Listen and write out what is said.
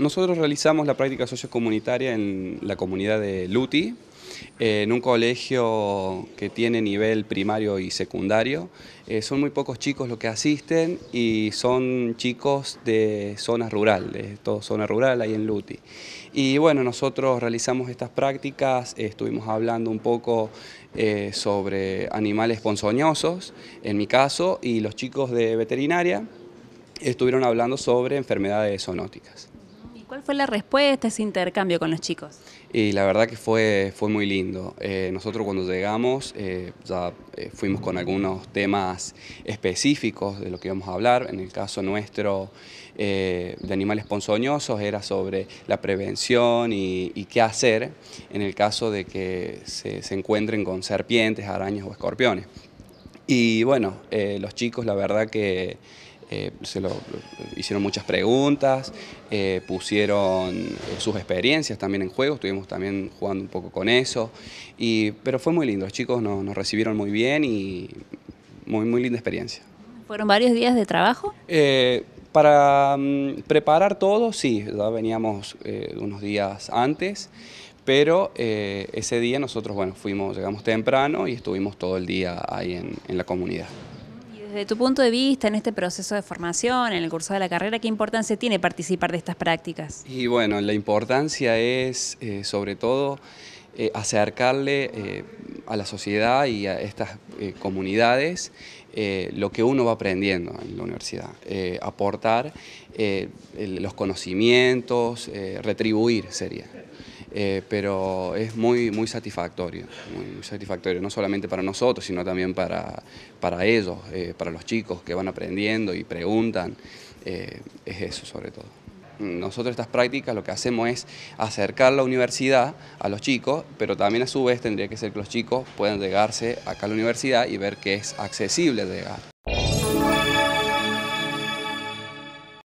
Nosotros realizamos la práctica sociocomunitaria en la comunidad de Luti, eh, en un colegio que tiene nivel primario y secundario. Eh, son muy pocos chicos los que asisten y son chicos de zonas rurales, todo zona rural ahí en Luti. Y bueno, nosotros realizamos estas prácticas, estuvimos hablando un poco eh, sobre animales ponzoñosos, en mi caso, y los chicos de veterinaria estuvieron hablando sobre enfermedades zoonóticas cuál fue la respuesta a ese intercambio con los chicos? Y la verdad que fue, fue muy lindo. Eh, nosotros cuando llegamos eh, ya eh, fuimos con algunos temas específicos de lo que íbamos a hablar. En el caso nuestro de animales ponzoñosos era sobre la prevención y, qué hacer en el caso de que se, encuentren con serpientes, arañas o escorpiones. Y bueno, los chicos la verdad que eh, se lo, hicieron muchas preguntas, eh, pusieron eh, sus experiencias también en juego, estuvimos también jugando un poco con eso, y, pero fue muy lindo, los chicos nos, recibieron muy bien y muy, muy linda experiencia. ¿Fueron varios días de trabajo? para mm, preparar todo, sí, ya veníamos unos días antes, pero ese día nosotros, fuimos, llegamos temprano y estuvimos todo el día ahí en la comunidad. Desde tu punto de vista, en este proceso de formación, en el curso de la carrera, ¿qué importancia tiene participar de estas prácticas? Y bueno, la importancia es, eh, sobre todo, eh, acercarle eh, a la sociedad y a estas comunidades lo que uno va aprendiendo en la universidad, aportar los conocimientos, retribuir sería. Eh, pero es muy, muy satisfactorio, muy, satisfactorio, no solamente para nosotros, sino también para, ellos, eh, para los chicos que van aprendiendo y preguntan, eh, es eso sobre todo. Nosotros estas prácticas lo que hacemos es acercar la universidad a los chicos, pero también a su vez tendría que ser que los chicos puedan llegarse acá a la universidad y ver que es accesible llegar.